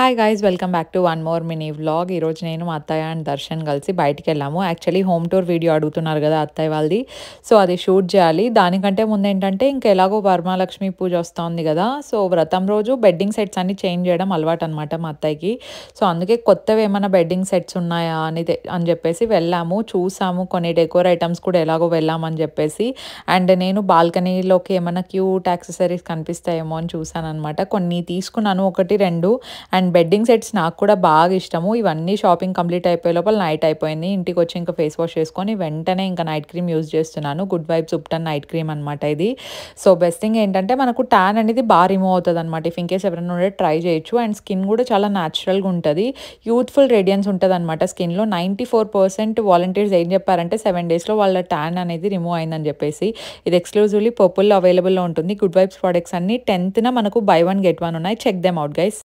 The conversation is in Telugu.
hi guys welcome back to one more mini vlog ఈరోజు నేను మా అత్తయ్య అండ్ దర్శన్ కలిసి బయటికి వెళ్ళాము యాక్చువల్లీ హోమ్ టూర్ వీడియో అడుగుతున్నారు కదా అత్తయ్య వాళ్ళది సో అది షూట్ చేయాలి దానికంటే ముందు ఏంటంటే ఇంకెలాగో ఎలాగో పూజ వస్తుంది కదా సో వ్రతం రోజు బెడ్డింగ్ సెట్స్ అన్ని చేంజ్ చేయడం అలవాటు అనమాట మా అత్తయ్యకి సో అందుకే కొత్తవి ఏమైనా బెడ్డింగ్ సెట్స్ ఉన్నాయా అని అని చెప్పేసి వెళ్ళాము చూసాము కొన్ని డెకోర్ ఐటమ్స్ కూడా ఎలాగో వెళ్ళామని చెప్పేసి అండ్ నేను బాల్కనీలోకి ఏమైనా క్యూట్ యాక్సెసరీస్ కనిపిస్తాయేమో అని చూసాను అనమాట కొన్ని తీసుకున్నాను ఒకటి రెండు అండ్ అండ్ బెడ్డింగ్ సెట్స్ నాకు కూడా బాగా ఇష్టము ఇవన్నీ షాపింగ్ కంప్లీట్ అయిపోయే లోపల నైట్ అయిపోయింది ఇంటికి వచ్చి ఇంకా ఫేస్ వాష్ చేసుకొని వెంటనే ఇంకా నైట్ క్రీమ్ యూజ్ చేస్తున్నాను good vibes ubtan night cream అనమాట ఇది సో బెస్ట్ థింగ్ ఏంటంటే మనకు ట్యాన్ అనేది బాగా రిమూవ్ అవుతుంది అనమాట ఇఫ్ ఇన్కేస్ ఎవరైనా ఉండే ట్రై చేయొచ్చు అండ్ స్కిన్ కూడా చాలా న్యాచురల్గా ఉంటుంది యూత్ఫుల్ రేడియన్స్ ఉంటుంది అనమాట స్కిన్లో నైంటీ ఫోర్ పర్సెంట్ వాలంటీర్స్ ఏం చెప్పారంటే సెవెన్ డేస్లో వాళ్ళ ట్యాన్ అనేది రిమూవ్ అయిందని చెప్పేసి ఇది ఎక్స్క్లూజివ్లీ పర్పుల్లో అవైలబుల్లో ఉంటుంది గుడ్ వైబ్స్ ప్రోడక్ట్స్ అన్ని టెన్త్న మనకు బై వన్ గెట్ వన్ ఉన్నాయి చెక్ దెమ్ అవుట్ గైస్